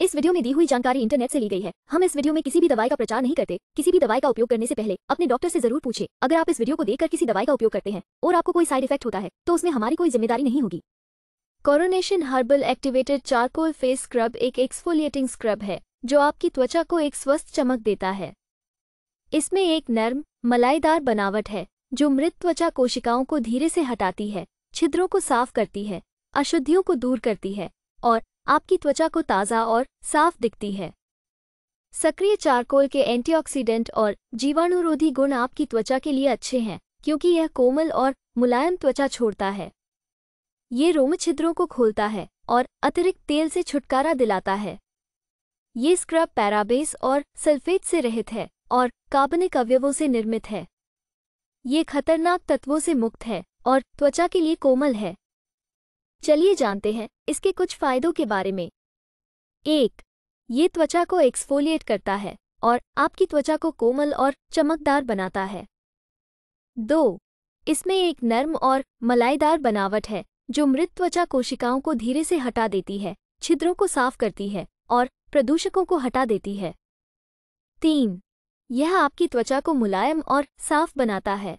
इस वीडियो में दी हुई जानकारी इंटरनेट से ली गई है हम इस वीडियो में किसी भी दवाई का प्रचार नहीं करते किसी भी दवाई का उपयोग करने से पहले अपने डॉक्टर से जरूर पूछे अगर आप इस वीडियो को देखकर किसी दवाई का उपयोग करते हैं और आपको कोई साइड इफेक्ट होता है तो उसमें हमारी कोई जिम्मेदारी नहीं होगी Coronation Herbal activated charcoal face scrub एक एक्सफोलिएटिंग स्क्रब है जो आपकी त्वचा को एक स्वस्थ चमक देता है इसमें एक नर्म मलाईदार बनावट है जो मृत त्वचा कोशिकाओं को धीरे से हटाती है छिद्रों को साफ करती है अशुद्धियों को दूर करती है और आपकी त्वचा को ताज़ा और साफ दिखती है सक्रिय चारकोल के एंटीऑक्सीडेंट और जीवाणुरोधी गुण आपकी त्वचा के लिए अच्छे हैं क्योंकि यह कोमल और मुलायम त्वचा छोड़ता है ये रोमछिद्रों को खोलता है और अतिरिक्त तेल से छुटकारा दिलाता है ये स्क्रब पैराबेस और सल्फेट से रहित है और कार्बनिक अवयवों से निर्मित है ये खतरनाक तत्वों से मुक्त है और त्वचा के लिए कोमल है चलिए जानते हैं इसके कुछ फायदों के बारे में एक ये त्वचा को एक्सफोलिएट करता है और आपकी त्वचा को कोमल और चमकदार बनाता है दो इसमें एक नर्म और मलाईदार बनावट है जो मृत त्वचा कोशिकाओं को धीरे से हटा देती है छिद्रों को साफ करती है और प्रदूषकों को हटा देती है तीन यह आपकी त्वचा को मुलायम और साफ बनाता है